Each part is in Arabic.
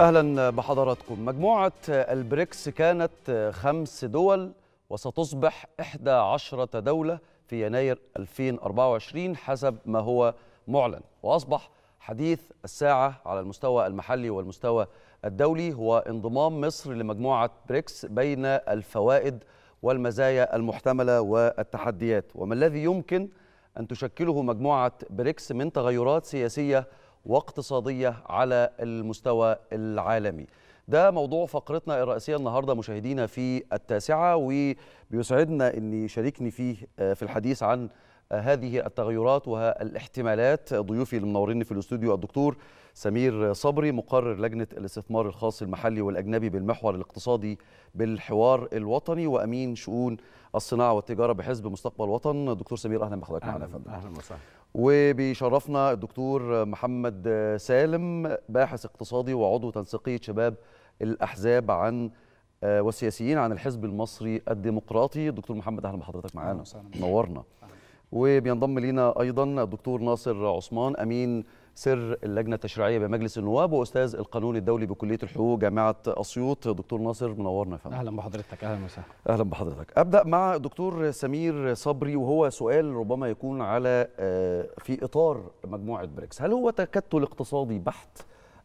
أهلا بحضراتكم مجموعة البريكس كانت خمس دول وستصبح إحدى عشرة دولة في يناير 2024 حسب ما هو معلن وأصبح حديث الساعة على المستوى المحلي والمستوى الدولي هو انضمام مصر لمجموعة بريكس بين الفوائد والمزايا المحتملة والتحديات وما الذي يمكن أن تشكله مجموعة بريكس من تغيرات سياسية واقتصادية على المستوى العالمي ده موضوع فقرتنا الرئيسية النهاردة مشاهدينا في التاسعة وبيسعدنا أن شاركني فيه آه، في الحديث عن آه، هذه التغيرات والاحتمالات ضيوفي المنورين في الاستوديو الدكتور سمير صبري مقرر لجنة الاستثمار الخاص المحلي والأجنبي بالمحور الاقتصادي بالحوار الوطني وأمين شؤون الصناعة والتجارة بحزب مستقبل وطن دكتور سمير أهلا بحضرتك معنا أهلا وسهلا وبيشرفنا الدكتور محمد سالم باحث اقتصادي وعضو تنسيقية شباب الأحزاب عن آه، والسياسيين عن الحزب المصري الديمقراطي الدكتور محمد أهلا بحضرتك معانا نورنا وبينضم لينا أيضا الدكتور ناصر عثمان أمين سر اللجنه التشريعيه بمجلس النواب واستاذ القانون الدولي بكليه الحقوق جامعه اسيوط دكتور ناصر منورنا يا فندم اهلا بحضرتك اهلا وسهلا اهلا بحضرتك ابدا مع دكتور سمير صبري وهو سؤال ربما يكون على آه، في اطار مجموعه بريكس هل هو تكتل اقتصادي بحت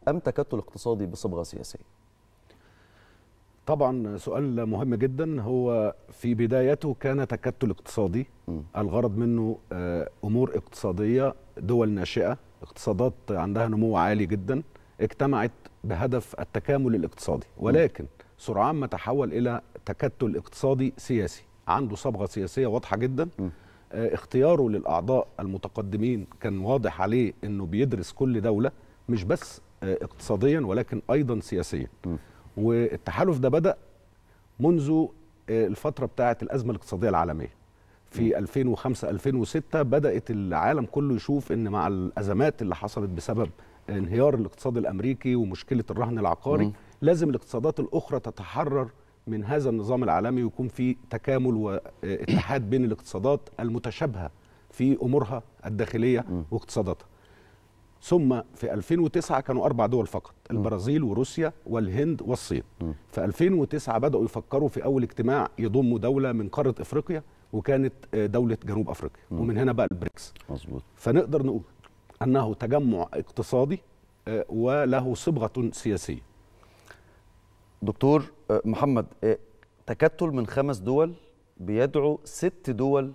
ام تكتل اقتصادي بصبغه سياسيه طبعا سؤال مهم جدا هو في بدايته كان تكتل اقتصادي الغرض منه آه، امور اقتصاديه دول ناشئه اقتصادات عندها نمو عالي جدا اجتمعت بهدف التكامل الاقتصادي ولكن سرعان ما تحول الى تكتل اقتصادي سياسي عنده صبغه سياسيه واضحه جدا آه، اختياره للاعضاء المتقدمين كان واضح عليه انه بيدرس كل دوله مش بس آه، اقتصاديا ولكن ايضا سياسيا والتحالف ده بدا منذ آه، الفتره بتاعه الازمه الاقتصاديه العالميه في 2005 2006 بدات العالم كله يشوف ان مع الازمات اللي حصلت بسبب انهيار الاقتصاد الامريكي ومشكله الرهن العقاري لازم الاقتصادات الاخرى تتحرر من هذا النظام العالمي ويكون في تكامل واتحاد بين الاقتصادات المتشابهه في امورها الداخليه واقتصاداتها ثم في 2009 كانوا أربع دول فقط البرازيل وروسيا والهند والصين في 2009 بدأوا يفكروا في أول اجتماع يضم دولة من قارة إفريقيا وكانت آه، دوله جنوب افريقيا ومن هنا بقى البريكس مظبوط فنقدر نقول انه تجمع اقتصادي آه، وله صبغه سياسيه دكتور آه، محمد تكتل من خمس دول بيدعو ست دول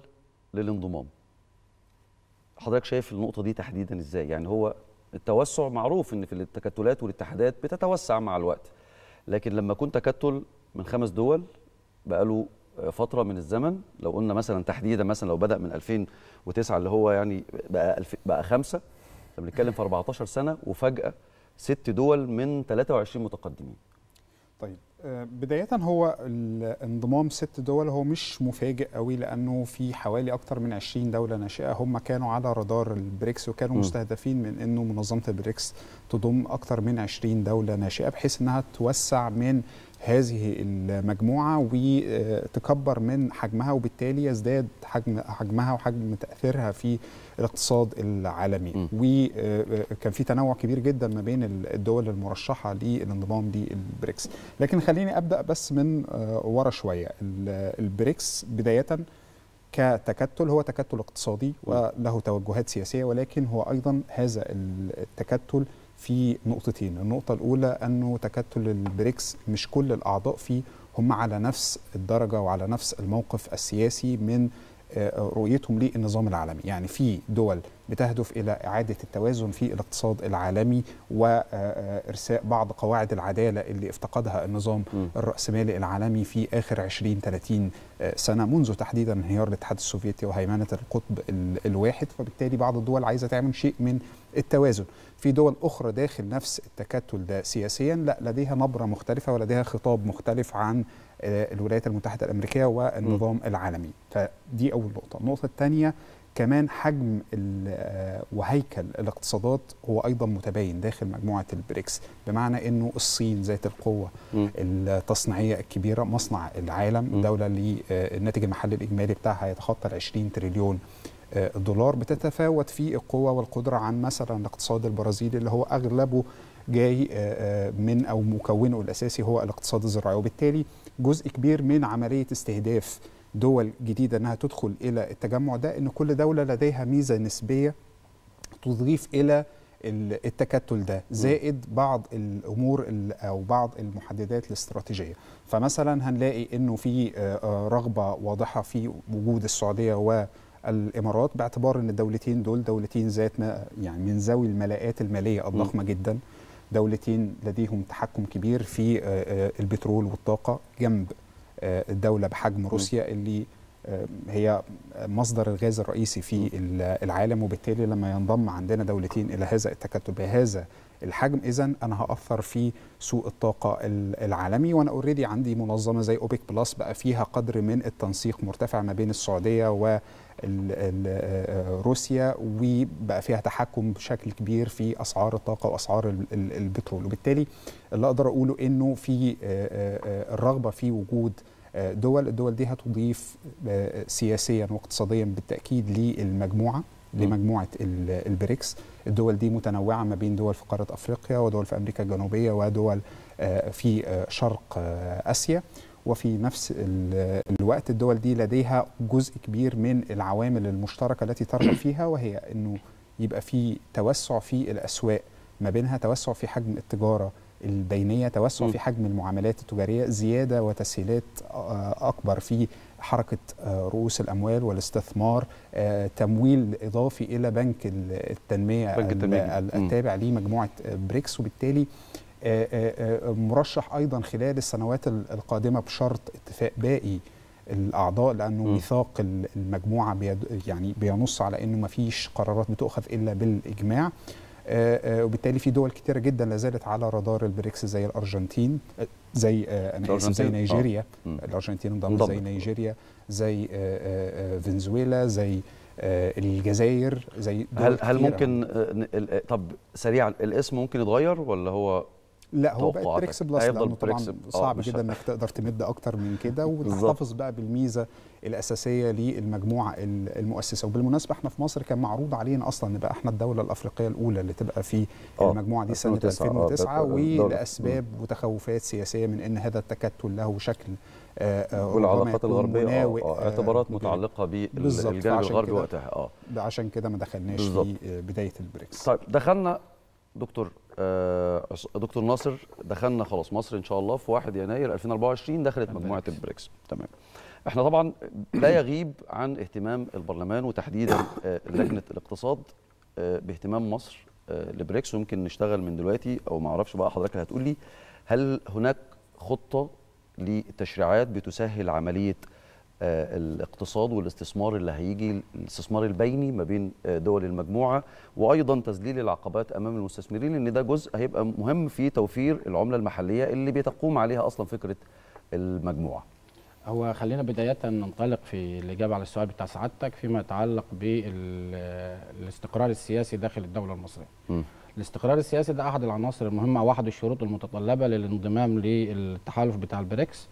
للانضمام حضرتك شايف النقطه دي تحديدا ازاي يعني هو التوسع معروف ان في التكتلات والاتحادات بتتوسع مع الوقت لكن لما كنت تكتل من خمس دول بقاله فتره من الزمن لو قلنا مثلا تحديدا مثلا لو بدا من 2009 اللي هو يعني بقى بقى خمسه بنتكلم في 14 سنه وفجاه ست دول من 23 متقدمين طيب آه، بداية هو الانضمام ست دول هو مش مفاجئ قوي لأنه في حوالي أكتر من 20 دولة ناشئة هم كانوا على رادار البريكس وكانوا م. مستهدفين من أنه منظمة البريكس تضم أكتر من 20 دولة ناشئة بحيث أنها توسع من هذه المجموعه وتكبر من حجمها وبالتالي يزداد حجم حجمها وحجم تاثيرها في الاقتصاد العالمي م. وكان آه، في تنوع كبير جدا ما بين الدول المرشحه للانضمام للبريكس لكن خليني ابدا بس من آه، ورا شويه البريكس بدايه كتكتل هو تكتل اقتصادي وله توجهات سياسيه ولكن هو ايضا هذا التكتل في نقطتين النقطة الأولى أنه تكتل البريكس مش كل الأعضاء فيه هم على نفس الدرجة وعلى نفس الموقف السياسي من آه، رؤيتهم للنظام العالمي يعني في دول بتهدف إلى إعادة التوازن في الاقتصاد العالمي وإرساء آه، آه، بعض قواعد العدالة اللي افتقدها النظام الرأسمالي العالمي في آخر 20-30 سنة منذ تحديدا انهيار الاتحاد السوفيتي وهيمنة القطب الواحد فبالتالي بعض الدول عايزة تعمل شيء من التوازن في دول أخرى داخل نفس التكتل ده سياسيا لا لديها نبرة مختلفة ولديها خطاب مختلف عن آه، الولايات المتحدة الأمريكية والنظام م. العالمي فدي أول نقطة النقطة الثانية كمان حجم آه، وهيكل الاقتصادات هو ايضا متباين داخل مجموعه البريكس بمعنى انه الصين ذات القوه م. التصنيعيه الكبيره مصنع العالم م. دوله اللي آه، الناتج المحلي الاجمالي بتاعها يتخطى ال 20 تريليون الدولار بتتفاوت في القوة والقدرة عن مثلا الاقتصاد البرازيلي اللي هو أغلبه جاي آه، آه، من أو مكونه الأساسي هو الاقتصاد الزراعي وبالتالي جزء كبير من عملية استهداف دول جديدة أنها تدخل إلى التجمع ده أن كل دولة لديها ميزة نسبية تضيف إلى التكتل ده زائد بعض الامور او بعض المحددات الاستراتيجيه فمثلا هنلاقي انه في آه، رغبه واضحه في وجود السعوديه و الامارات باعتبار ان الدولتين دول دولتين ذات يعني من ذوي الملاءات الماليه الضخمه جدا دولتين لديهم تحكم كبير في آه، آه، البترول والطاقه جنب آه، الدوله بحجم روسيا اللي هي مصدر الغاز الرئيسي في العالم وبالتالي لما ينضم عندنا دولتين الى هذا التكتل بهذا الحجم اذا انا هاثر في سوق الطاقه العالمي وانا اوريدي عندي منظمه زي اوبيك بلس بقى فيها قدر من التنسيق مرتفع ما بين السعوديه و آه، روسيا وبقى فيها تحكم بشكل كبير في اسعار الطاقه واسعار البترول وبالتالي اللي اقدر اقوله انه في آه، آه، الرغبه في وجود دول الدول دي هتضيف سياسيا واقتصاديا بالتاكيد للمجموعه لمجموعه البريكس الدول دي متنوعه ما بين دول في قاره افريقيا ودول في امريكا الجنوبيه ودول في شرق اسيا وفي نفس الوقت الدول دي لديها جزء كبير من العوامل المشتركه التي ترغب فيها وهي انه يبقى في توسع في الاسواق ما بينها توسع في حجم التجاره البينيه توسع في حجم المعاملات التجاريه زياده وتسهيلات آه، اكبر في حركه آه، رؤوس الاموال والاستثمار آه، تمويل اضافي الى بنك التنميه بنك التنمية. التابع لمجموعه بريكس وبالتالي آه، آه، آه، مرشح ايضا خلال السنوات القادمه بشرط اتفاق باقي الاعضاء لانه ميثاق المجموعه يعني بينص على انه ما فيش قرارات بتؤخذ الا بالاجماع وبالتالي في دول كتيرة جدا لا زالت على رادار البريكس زي الارجنتين زي انا اسف زي نيجيريا الارجنتين انضمت زي نيجيريا زي فنزويلا زي الجزائر زي دول هل هل ممكن طب سريعا الاسم ممكن يتغير ولا هو لا هو بقى بريكس بلس لانه طبعا آه، صعب جدا انك تقدر تمد اكتر من كده وتحتفظ بقى بالميزه الاساسيه للمجموعه المؤسسه وبالمناسبه احنا في مصر كان معروض علينا اصلا نبقى احنا الدوله الافريقيه الاولى اللي تبقى في آه، المجموعه دي سنه 2009 آه، ولاسباب وتخوفات سياسيه من ان هذا التكتل له شكل والعلاقات الغربيه اعتبارات متعلقه بالجانب الغربي وقتها اه عشان كده ما دخلناش في بدايه البريكس طيب دخلنا دكتور آه، دكتور ناصر دخلنا خلاص مصر ان شاء الله في 1 يناير 2024 دخلت مجموعه البريكس تمام احنا طبعا لا يغيب عن اهتمام البرلمان وتحديدا آه، لجنه الاقتصاد آه، باهتمام مصر لبريكس ويمكن نشتغل من دلوقتي او ما اعرفش بقى حضرتك هتقول لي هل هناك خطه لتشريعات بتسهل عمليه آه، الاقتصاد والاستثمار اللي هيجي الاستثمار البيني ما بين آه، دول المجموعه وايضا تذليل العقبات امام المستثمرين لان ده جزء هيبقى مهم في توفير العمله المحليه اللي بتقوم عليها اصلا فكره المجموعه. هو خلينا بدايه ننطلق في الاجابه على السؤال بتاع سعادتك فيما يتعلق بالاستقرار السياسي داخل الدوله المصريه. م. الاستقرار السياسي ده احد العناصر المهمه واحد الشروط المتطلبه للانضمام للتحالف بتاع البريكس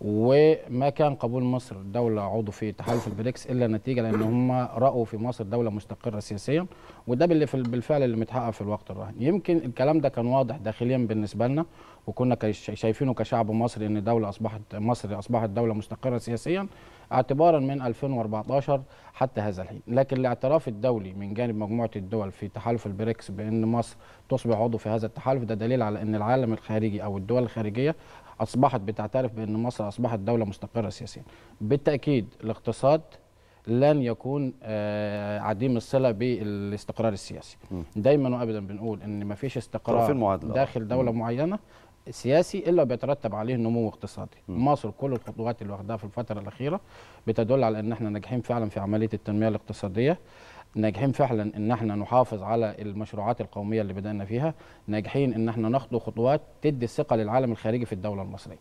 وما كان قبول مصر دولة عضو في تحالف البريكس إلا نتيجة لأن هم رأوا في مصر دولة مستقرة سياسيا وده في بالفعل اللي متحقق في الوقت الراهن يمكن الكلام ده كان واضح داخليا بالنسبة لنا وكنا شايفينه كشعب مصري ان دوله اصبحت مصر اصبحت دوله مستقره سياسيا اعتبارا من 2014 حتى هذا الحين، لكن الاعتراف الدولي من جانب مجموعه الدول في تحالف البريكس بان مصر تصبح عضو في هذا التحالف ده دليل على ان العالم الخارجي او الدول الخارجيه اصبحت بتعترف بان مصر اصبحت دوله مستقره سياسيا بالتاكيد الاقتصاد لن يكون آه، عديم الصله بالاستقرار السياسي دايما وابدا بنقول ان ما فيش استقرار داخل دوله معينه سياسي الا بيترتب عليه نمو اقتصادي م. مصر كل الخطوات اللي واخداها في الفتره الاخيره بتدل على ان احنا ناجحين فعلا في عمليه التنميه الاقتصاديه ناجحين فعلا ان احنا نحافظ على المشروعات القوميه اللي بدانا فيها ناجحين ان احنا نخطو خطوات تدي الثقه للعالم الخارجي في الدوله المصريه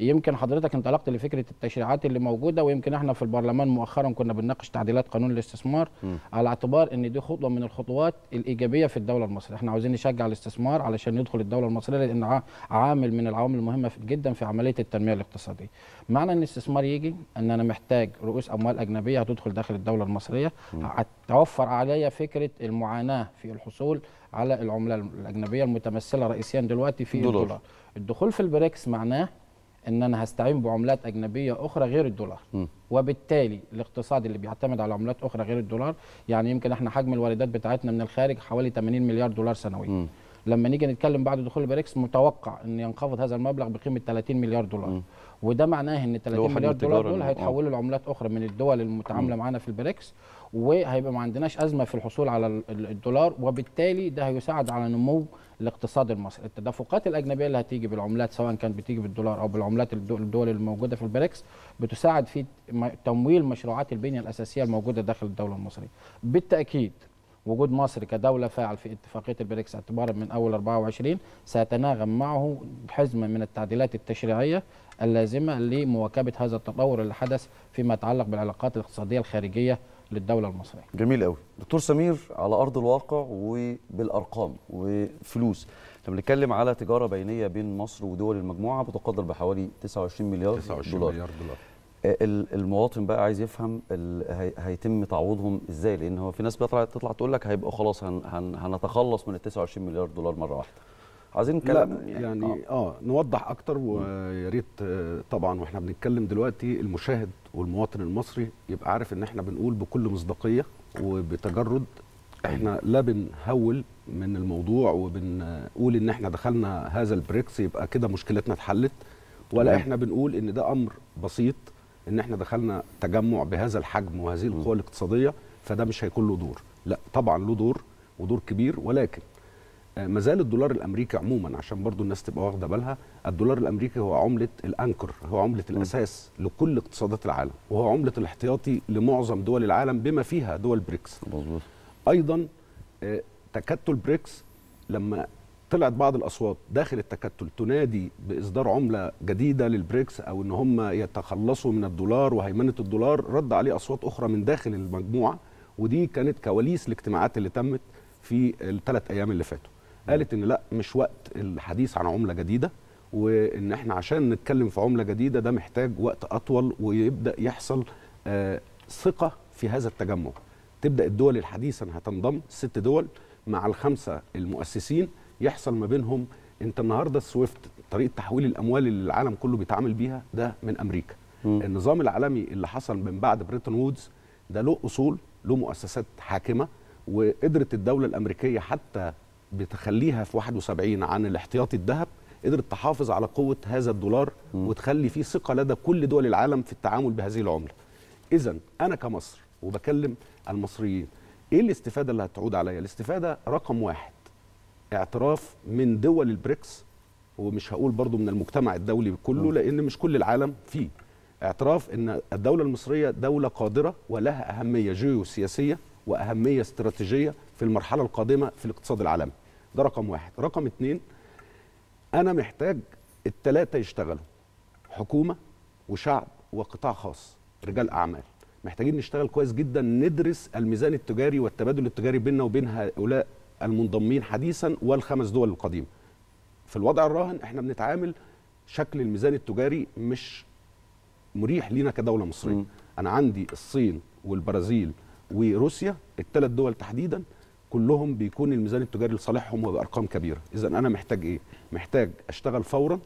يمكن حضرتك انطلقت لفكره التشريعات اللي موجوده ويمكن احنا في البرلمان مؤخرا كنا بنناقش تعديلات قانون الاستثمار م. على اعتبار ان دي خطوه من الخطوات الايجابيه في الدوله المصريه احنا عاوزين نشجع الاستثمار علشان يدخل الدوله المصريه لان عامل من العوامل المهمه جدا في عمليه التنميه الاقتصاديه معنى ان الاستثمار يجي ان انا محتاج رؤوس اموال اجنبيه هتدخل داخل الدوله المصريه هتوفر عليا فكره المعاناه في الحصول على العمله الاجنبيه المتمثله رئيسيا دلوقتي في دولار. الدولار الدخول في البريكس معناه ان انا هستعين بعملات اجنبيه اخرى غير الدولار م. وبالتالي الاقتصاد اللي بيعتمد على عملات اخرى غير الدولار يعني يمكن احنا حجم الواردات بتاعتنا من الخارج حوالي 80 مليار دولار سنويا لما نيجي نتكلم بعد دخول البريكس متوقع ان ينخفض هذا المبلغ بقيمه 30 مليار دولار م. وده معناه ان 30 مليار دولار دول هيتحولوا لعملات اخرى من الدول المتعامله معانا في البريكس وهيبقى ما عندناش ازمه في الحصول على الدولار وبالتالي ده هيساعد على نمو الاقتصاد المصري التدفقات الاجنبيه اللي هتيجي بالعملات سواء كانت بتيجي بالدولار او بالعملات الدول الموجوده في البريكس بتساعد في تمويل مشروعات البنيه الاساسيه الموجوده داخل الدوله المصريه بالتاكيد وجود مصر كدولة فاعل في اتفاقية البريكس اعتبارا من أول 24 سيتناغم معه حزمة من التعديلات التشريعية اللازمة لمواكبة هذا التطور اللي حدث فيما يتعلق بالعلاقات الاقتصادية الخارجية للدوله المصريه. جميل قوي. دكتور سمير على ارض الواقع وبالارقام وفلوس. لما بنتكلم على تجاره بينيه بين مصر ودول المجموعه بتقدر بحوالي 29 مليار 29 دولار. مليار دولار. آه، المواطن بقى عايز يفهم هيتم تعويضهم ازاي لان هو في ناس بتطلع تطلع تقول لك هيبقى خلاص هن هن هنتخلص من ال 29 مليار دولار مره واحده. عايزين كلام يعني, يعني اه, آه، نوضح اكتر ويا ريت آه، طبعا واحنا بنتكلم دلوقتي المشاهد والمواطن المصري يبقى عارف ان احنا بنقول بكل مصداقيه وبتجرد احنا لا بنهول من الموضوع وبنقول ان احنا دخلنا هذا البريكس يبقى كده مشكلتنا اتحلت ولا احنا بنقول ان ده امر بسيط ان احنا دخلنا تجمع بهذا الحجم وهذه القوى الاقتصاديه فده مش هيكون له دور لا طبعا له دور ودور كبير ولكن ما زال الدولار الامريكي عموما عشان برضو الناس تبقى واخده بالها الدولار الامريكي هو عمله الانكر هو عمله الاساس لكل اقتصادات العالم وهو عمله الاحتياطي لمعظم دول العالم بما فيها دول بريكس مظبوط ايضا آه، تكتل بريكس لما طلعت بعض الاصوات داخل التكتل تنادي باصدار عمله جديده للبريكس او ان هم يتخلصوا من الدولار وهيمنه الدولار رد عليه اصوات اخرى من داخل المجموعه ودي كانت كواليس الاجتماعات اللي تمت في الثلاث ايام اللي فاتوا قالت ان لا مش وقت الحديث عن عمله جديده وان احنا عشان نتكلم في عمله جديده ده محتاج وقت اطول ويبدا يحصل آه، ثقه في هذا التجمع تبدا الدول انها هتنضم ست دول مع الخمسه المؤسسين يحصل ما بينهم انت النهارده السويفت طريقه تحويل الاموال اللي العالم كله بيتعامل بيها ده من امريكا م. النظام العالمي اللي حصل من بعد بريتون وودز ده له اصول له مؤسسات حاكمه وقدرت الدوله الامريكيه حتى بتخليها في 71 عن الاحتياطي الذهب قدرت تحافظ على قوه هذا الدولار م. وتخلي فيه ثقه لدى كل دول العالم في التعامل بهذه العمله. اذا انا كمصر وبكلم المصريين ايه الاستفاده اللي هتعود عليا؟ الاستفاده رقم واحد اعتراف من دول البريكس ومش هقول برضو من المجتمع الدولي كله لان مش كل العالم فيه. اعتراف ان الدوله المصريه دوله قادره ولها اهميه جيوسياسيه واهميه استراتيجيه في المرحله القادمه في الاقتصاد العالمي ده رقم واحد رقم اتنين انا محتاج التلاته يشتغلوا حكومه وشعب وقطاع خاص رجال اعمال محتاجين نشتغل كويس جدا ندرس الميزان التجاري والتبادل التجاري بيننا وبين هؤلاء المنضمين حديثا والخمس دول القديمه في الوضع الراهن احنا بنتعامل شكل الميزان التجاري مش مريح لينا كدوله مصريه م. انا عندي الصين والبرازيل وروسيا الثلاث دول تحديدا كلهم بيكون الميزان التجاري لصالحهم وبارقام كبيره اذا انا محتاج ايه محتاج اشتغل فورا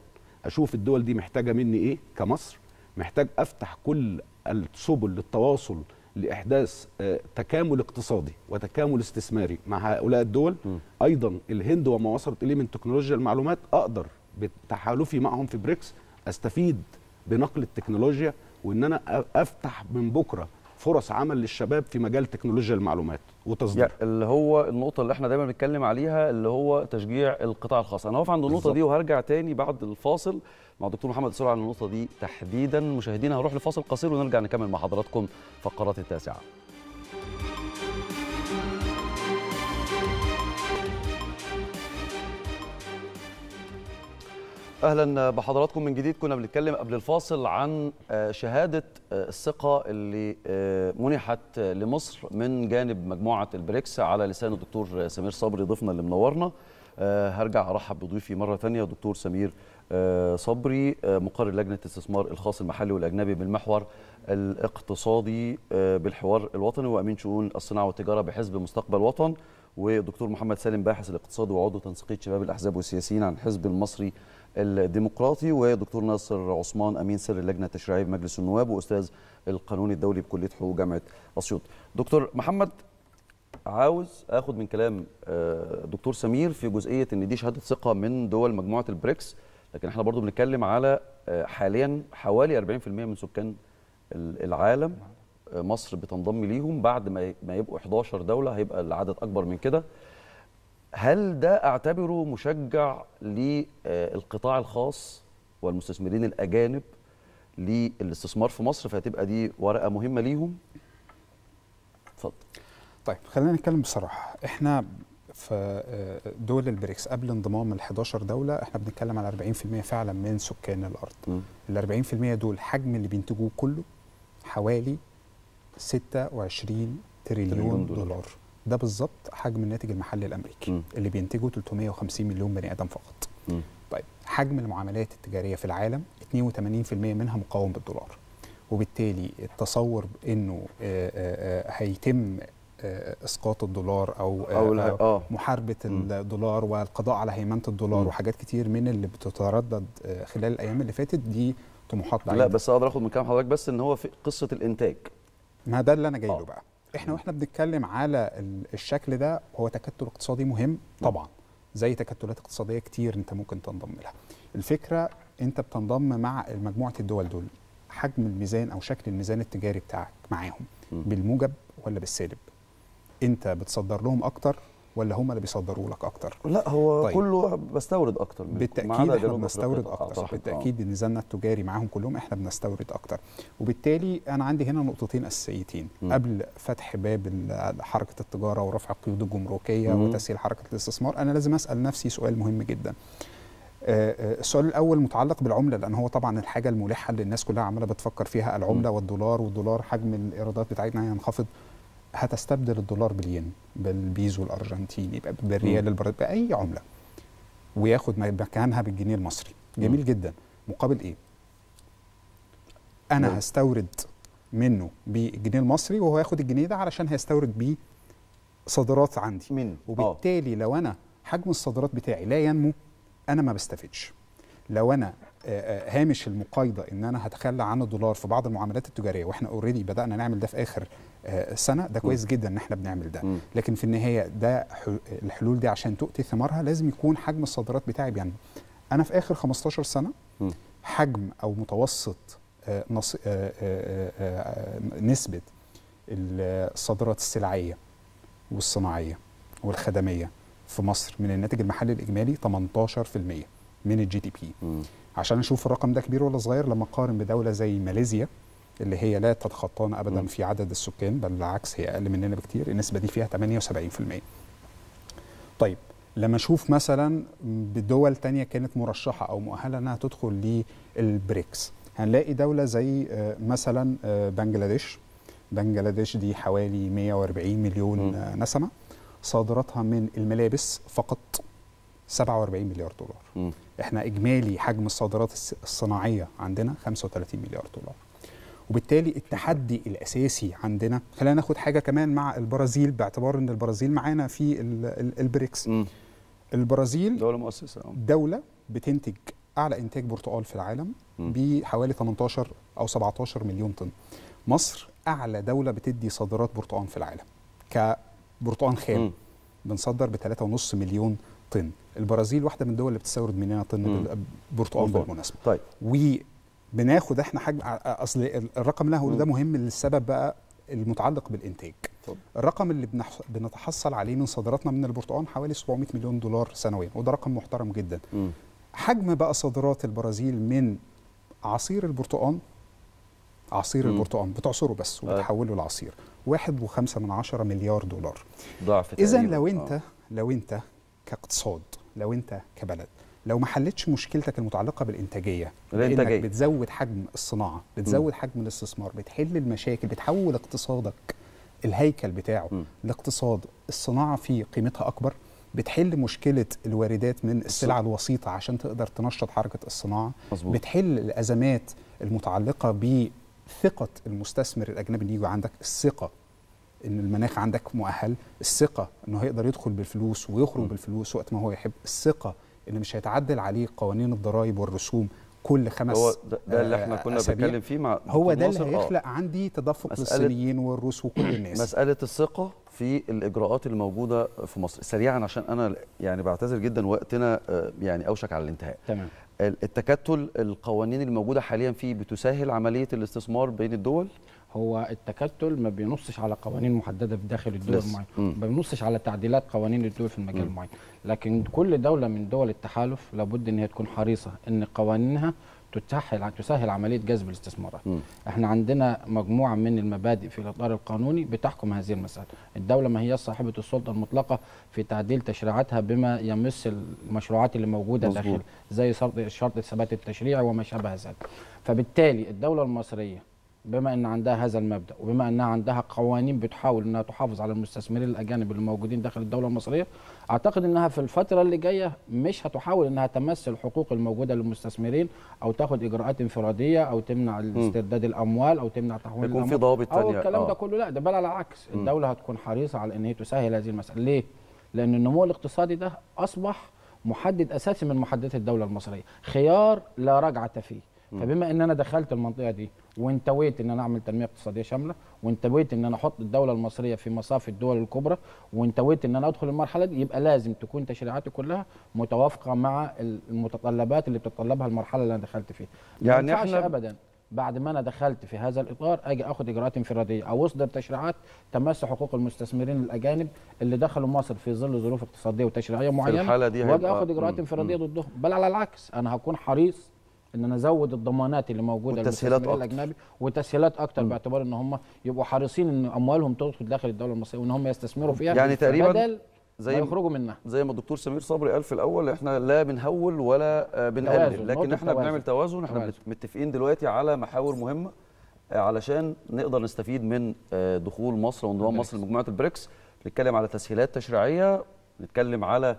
اشوف الدول دي محتاجه مني ايه كمصر محتاج افتح كل السبل للتواصل لاحداث آه، تكامل اقتصادي وتكامل استثماري مع هؤلاء الدول م. ايضا الهند وما وصلت اليه من تكنولوجيا المعلومات اقدر بتحالفي معهم في بريكس استفيد بنقل التكنولوجيا وان انا افتح من بكره فرص عمل للشباب في مجال تكنولوجيا المعلومات وتصدير يعني اللي هو النقطة اللي احنا دايما بنتكلم عليها اللي هو تشجيع القطاع الخاص أنا هقف عند النقطة دي وهرجع تاني بعد الفاصل مع الدكتور محمد السرعة عن النقطة دي تحديدا مشاهدينا هروح لفاصل قصير ونرجع نكمل مع حضراتكم فقرات التاسعة اهلا بحضراتكم من جديد كنا بنتكلم قبل الفاصل عن آه، شهاده آه، الثقه اللي آه، منحت لمصر من جانب مجموعه البريكس على لسان الدكتور سمير صبري ضيفنا اللي منورنا هرجع ارحب بضيفي مره ثانيه دكتور سمير صبري مقرر لجنه الاستثمار الخاص المحلي والاجنبي بالمحور الاقتصادي بالحوار الوطني وامين شؤون الصناعه والتجاره بحزب مستقبل وطن ودكتور محمد سالم باحث الاقتصاد وعضو تنسيقيه شباب الاحزاب والسياسيين عن الحزب المصري الديمقراطي ودكتور ناصر عثمان امين سر اللجنه التشريعيه بمجلس النواب واستاذ القانون الدولي بكليه حقوق جامعه اسيوط. دكتور محمد عاوز اخد من كلام آه، دكتور سمير في جزئيه ان دي شهاده ثقه من دول مجموعه البريكس لكن احنا برضو بنتكلم على آه، حاليا حوالي 40% من سكان العالم آه، مصر بتنضم ليهم بعد ما يبقوا 11 دوله هيبقى العدد اكبر من كده هل ده اعتبره مشجع للقطاع الخاص والمستثمرين الاجانب للاستثمار في مصر فهتبقى دي ورقه مهمه ليهم اتفضل طيب خلينا نتكلم بصراحه احنا في آه، دول البريكس قبل انضمام ال 11 دوله احنا بنتكلم على 40% فعلا من سكان الارض ال 40% دول حجم اللي بينتجوه كله حوالي 26 تريليون, تريليون دولار, دولار. ده بالظبط حجم الناتج المحلي الامريكي م. اللي بينتجه 350 مليون بني ادم فقط م. طيب حجم المعاملات التجاريه في العالم 82% منها مقاوم بالدولار وبالتالي التصور انه آه، آه، آه، هيتم اسقاط الدولار او, أو آه. محاربه الدولار والقضاء على هيمنه الدولار م. وحاجات كتير من اللي بتتردد خلال الايام اللي فاتت دي طموحات بعيده لا بس اقدر اخد من كلام حضرتك بس ان هو في قصه الانتاج ما ده اللي انا جاي له بقى احنا واحنا بنتكلم على الشكل ده هو تكتل اقتصادي مهم طبعا زي تكتلات اقتصاديه كتير انت ممكن تنضم لها الفكره انت بتنضم مع مجموعه الدول دول حجم الميزان او شكل الميزان التجاري بتاعك معاهم بالموجب ولا بالسالب انت بتصدر لهم اكتر ولا هم اللي بيصدروا لك اكتر لا هو طيب. كله بستورد اكتر بالتاكيد احنا بنستورد آه، اكتر بالتاكيد نزلنا التجاري معاهم كلهم احنا بنستورد اكتر وبالتالي انا عندي هنا نقطتين اساسيتين م. قبل فتح باب حركه التجاره ورفع القيود الجمركيه م. وتسهيل حركه الاستثمار انا لازم اسال نفسي سؤال مهم جدا آه، آه، السؤال الاول متعلق بالعمله لان هو طبعا الحاجه الملحه اللي الناس كلها عماله بتفكر فيها العمله والدولار والدولار حجم الايرادات بتاعتنا هينخفض هتستبدل الدولار بالين بالبيزو الارجنتيني بالريال البرازيلي باي عمله وياخد مكانها بالجنيه المصري جميل م. جدا مقابل ايه انا م. هستورد منه بالجنيه المصري وهو ياخد الجنيه ده علشان هيستورد بيه صادرات عندي منه آه. وبالتالي أوه. لو انا حجم الصادرات بتاعي لا ينمو انا ما بستفدش لو انا هامش المقايضه ان انا هتخلى عن الدولار في بعض المعاملات التجاريه واحنا اوريدي بدانا نعمل ده في اخر سنه ده كويس جدا ان احنا بنعمل ده لكن في النهايه ده الحلول دي عشان تؤتي ثمارها لازم يكون حجم الصادرات بتاعي بينمو يعني انا في اخر 15 سنه حجم او متوسط آه، آه، آه، نسبه الصادرات السلعيه والصناعيه والخدميه في مصر من الناتج المحلي الاجمالي 18% من الجي دي بي عشان اشوف الرقم ده كبير ولا صغير لما اقارن بدوله زي ماليزيا اللي هي لا تتخطانا ابدا في عدد السكان بل بالعكس هي اقل مننا بكتير النسبه دي فيها 78% طيب لما اشوف مثلا بدول تانية كانت مرشحه او مؤهله انها تدخل للبريكس هنلاقي دوله زي آه، مثلا آه، بنجلاديش بنجلاديش دي حوالي 140 مليون م. آه، نسمه صادراتها من الملابس فقط 47 مليار دولار م. احنا اجمالي حجم الصادرات الصناعيه عندنا 35 مليار دولار وبالتالي التحدي الاساسي عندنا خلينا ناخد حاجه كمان مع البرازيل باعتبار ان البرازيل معانا في البريكس م. البرازيل دوله مؤسسه دوله بتنتج اعلى انتاج برتقال في العالم م. بحوالي 18 او 17 مليون طن مصر اعلى دوله بتدي صادرات برتقال في العالم كبرتقال خام م. بنصدر ب 3.5 مليون طن البرازيل واحده من الدول اللي بتستورد مننا طن برتقال بالمناسبه طيب بناخد احنا حجم اصل الرقم اللي هقوله ده مهم للسبب بقى المتعلق بالانتاج طب. الرقم اللي بنح... بنتحصل عليه من صادراتنا من البرتقال حوالي 700 مليون دولار سنويا وده رقم محترم جدا م. حجم بقى صادرات البرازيل من عصير البرتقال عصير البرتقال بتعصره بس آه. وبتحوله لعصير 1.5 من عشرة مليار دولار ضعف إذا لو آه. أنت آه. لو أنت كاقتصاد لو أنت كبلد لو ما حلتش مشكلتك المتعلقه بالانتاجيه الانتاجيه بتزود حجم الصناعه بتزود م. حجم الاستثمار بتحل المشاكل بتحول اقتصادك الهيكل بتاعه م. لاقتصاد الصناعه فيه قيمتها اكبر بتحل مشكله الواردات من السلع الوسيطه عشان تقدر تنشط حركه الصناعه مزبوط. بتحل الازمات المتعلقه بثقه المستثمر الاجنبي اللي يجي عندك الثقه ان المناخ عندك مؤهل الثقه انه هيقدر يدخل بالفلوس ويخرج م. بالفلوس وقت ما هو يحب الثقه ان مش هيتعدل عليه قوانين الضرائب والرسوم كل خمس هو ده, اللي احنا كنا آه، بنتكلم فيه مع هو ده اللي آه. هيخلق عندي تدفق للصينيين والروس وكل الناس مساله الثقه في الاجراءات الموجوده في مصر سريعا عشان انا يعني بعتذر جدا وقتنا آه، يعني اوشك على الانتهاء تمام التكتل القوانين الموجوده حاليا فيه بتسهل عمليه الاستثمار بين الدول هو التكتل ما بينصش على قوانين محدده في داخل الدول المعينه ما بينصش على تعديلات قوانين الدول في المجال المعين لكن كل دوله من دول التحالف لابد ان هي تكون حريصه ان قوانينها تسهل تسهل عمليه جذب الاستثمارات. م. احنا عندنا مجموعه من المبادئ في الاطار القانوني بتحكم هذه المساله، الدوله ما هي صاحبه السلطه المطلقه في تعديل تشريعاتها بما يمس المشروعات اللي موجوده داخل زي شرط الثبات التشريعي وما شابه ذلك. فبالتالي الدوله المصريه بما ان عندها هذا المبدا وبما انها عندها قوانين بتحاول انها تحافظ على المستثمرين الاجانب اللي موجودين داخل الدوله المصريه اعتقد انها في الفتره اللي جايه مش هتحاول انها تمس الحقوق الموجوده للمستثمرين او تاخد اجراءات انفراديه او تمنع استرداد الاموال او تمنع تحويل يكون في ضوابط ثانيه او الكلام آه. ده كله لا ده بل على العكس الدوله هتكون حريصه على ان هي تسهل هذه المساله ليه لان النمو الاقتصادي ده اصبح محدد اساسي من محددات الدوله المصريه خيار لا رجعه فيه فبما ان انا دخلت المنطقه دي وانتويت ان انا اعمل تنميه اقتصاديه شامله وانتويت ان انا احط الدوله المصريه في مصاف الدول الكبرى وانتويت ان انا ادخل المرحله دي يبقى لازم تكون تشريعاتي كلها متوافقه مع المتطلبات اللي بتتطلبها المرحله اللي انا دخلت فيها يعني احنا ابدا بعد ما انا دخلت في هذا الاطار اجي اخد اجراءات انفراديه او اصدر تشريعات تمس حقوق المستثمرين الاجانب اللي دخلوا مصر في ظل ظروف اقتصاديه وتشريعيه معينه في الحاله دي واجي اخذ اجراءات انفراديه ضدهم بل على العكس انا هكون حريص ان انا ازود الضمانات اللي موجوده والتسهيلات الاجنبي وتسهيلات اكتر م. باعتبار ان هم يبقوا حريصين ان اموالهم تدخل داخل الدوله المصريه وان هم يستثمروا فيها يعني تقريبا بدل زي يخرجوا منها زي ما الدكتور سمير صبري قال في الاول احنا لا بنهول ولا آه، بنقلل لكن احنا توازن. بنعمل توازن احنا توازن. متفقين دلوقتي على محاور مهمه آه، علشان نقدر نستفيد من آه، دخول مصر وانضمام مصر لمجموعه البريكس نتكلم على تسهيلات تشريعيه نتكلم على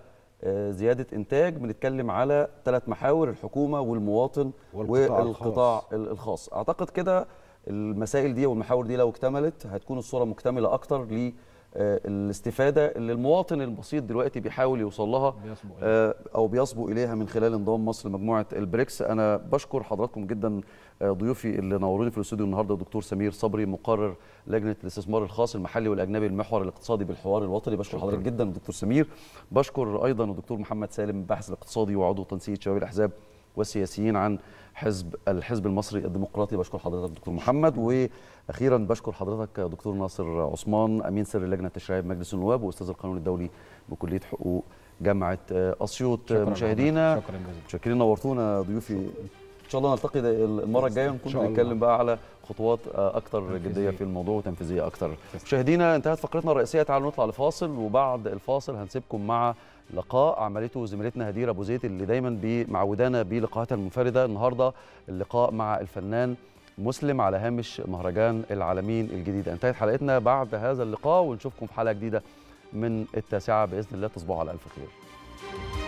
زياده انتاج بنتكلم على ثلاث محاور الحكومه والمواطن والقطاع, والقطاع الخاص. الخاص اعتقد كده المسائل دي والمحاور دي لو اكتملت هتكون الصوره مكتمله اكتر آه، الاستفاده اللي المواطن البسيط دلوقتي بيحاول يوصل لها آه، او بيصبو اليها من خلال انضمام مصر لمجموعه البريكس انا بشكر حضراتكم جدا آه، ضيوفي اللي نوروني في الاستوديو النهارده دكتور سمير صبري مقرر لجنه الاستثمار الخاص المحلي والاجنبي المحور الاقتصادي بالحوار الوطني بشكر حضرتك جدا دكتور سمير بشكر ايضا الدكتور محمد سالم الباحث الاقتصادي وعضو تنسيق شباب الاحزاب والسياسيين عن حزب الحزب المصري الديمقراطي بشكر حضرتك دكتور محمد واخيرا بشكر حضرتك دكتور ناصر عثمان امين سر اللجنه التشريعيه بمجلس النواب واستاذ القانون الدولي بكليه حقوق جامعه اسيوط مشاهدينا شكرا جزيلا نورتونا ضيوفي ان شاء الله نلتقي المره الجايه ونكون بنتكلم بقى على خطوات اكثر جديه في الموضوع وتنفيذيه اكثر مشاهدينا انتهت فقرتنا الرئيسيه تعالوا نطلع لفاصل وبعد الفاصل هنسيبكم مع لقاء عملته زميلتنا هدير ابو زيد اللي دايما معودانا بلقاءاتها المنفرده النهارده اللقاء مع الفنان مسلم على هامش مهرجان العالمين الجديد انتهت حلقتنا بعد هذا اللقاء ونشوفكم في حلقه جديده من التاسعه باذن الله تصبحوا على الف خير